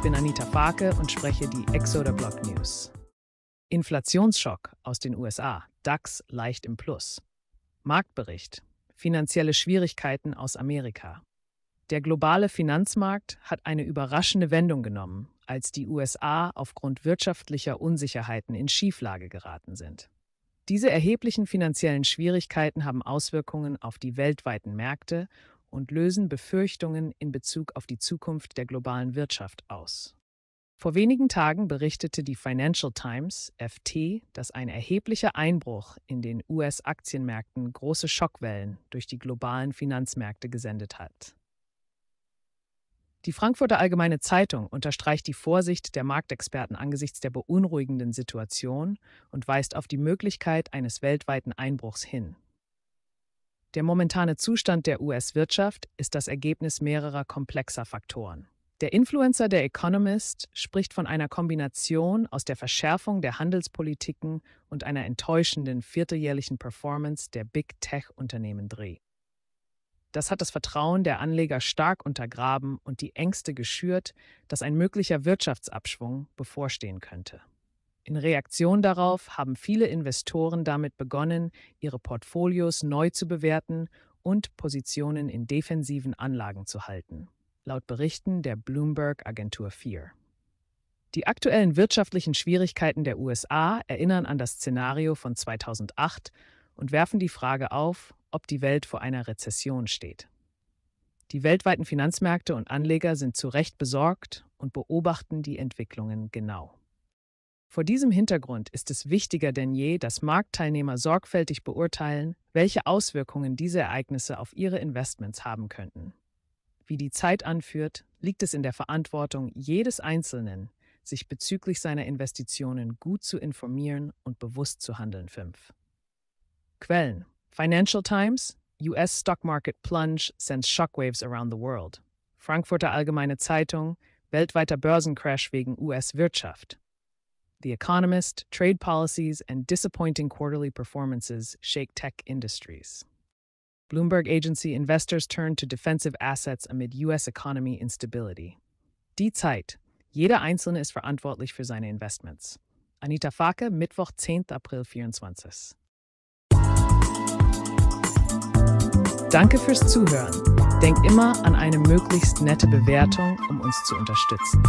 Ich bin Anita Farke und spreche die Exoder Block News. Inflationsschock aus den USA, DAX leicht im Plus. Marktbericht, finanzielle Schwierigkeiten aus Amerika. Der globale Finanzmarkt hat eine überraschende Wendung genommen, als die USA aufgrund wirtschaftlicher Unsicherheiten in Schieflage geraten sind. Diese erheblichen finanziellen Schwierigkeiten haben Auswirkungen auf die weltweiten Märkte und lösen Befürchtungen in Bezug auf die Zukunft der globalen Wirtschaft aus. Vor wenigen Tagen berichtete die Financial Times FT, dass ein erheblicher Einbruch in den US-Aktienmärkten große Schockwellen durch die globalen Finanzmärkte gesendet hat. Die Frankfurter Allgemeine Zeitung unterstreicht die Vorsicht der Marktexperten angesichts der beunruhigenden Situation und weist auf die Möglichkeit eines weltweiten Einbruchs hin. Der momentane Zustand der US-Wirtschaft ist das Ergebnis mehrerer komplexer Faktoren. Der Influencer der Economist spricht von einer Kombination aus der Verschärfung der Handelspolitiken und einer enttäuschenden vierteljährlichen Performance der Big Tech-Unternehmen Dreh. Das hat das Vertrauen der Anleger stark untergraben und die Ängste geschürt, dass ein möglicher Wirtschaftsabschwung bevorstehen könnte. In Reaktion darauf haben viele Investoren damit begonnen, ihre Portfolios neu zu bewerten und Positionen in defensiven Anlagen zu halten, laut Berichten der Bloomberg-Agentur 4. Die aktuellen wirtschaftlichen Schwierigkeiten der USA erinnern an das Szenario von 2008 und werfen die Frage auf, ob die Welt vor einer Rezession steht. Die weltweiten Finanzmärkte und Anleger sind zu Recht besorgt und beobachten die Entwicklungen genau. Vor diesem Hintergrund ist es wichtiger denn je, dass Marktteilnehmer sorgfältig beurteilen, welche Auswirkungen diese Ereignisse auf ihre Investments haben könnten. Wie die Zeit anführt, liegt es in der Verantwortung jedes Einzelnen, sich bezüglich seiner Investitionen gut zu informieren und bewusst zu handeln. 5. Quellen: Financial Times, US Stock Market Plunge sends Shockwaves around the world. Frankfurter Allgemeine Zeitung, weltweiter Börsencrash wegen US-Wirtschaft. The Economist, trade policies, and disappointing quarterly performances shake tech industries. Bloomberg agency investors turn to defensive assets amid US economy instability. Die Zeit. Jeder Einzelne ist verantwortlich für seine Investments. Anita Fake, Mittwoch, 10. April 24. Danke fürs Zuhören. Denk immer an eine möglichst nette Bewertung, um uns zu unterstützen.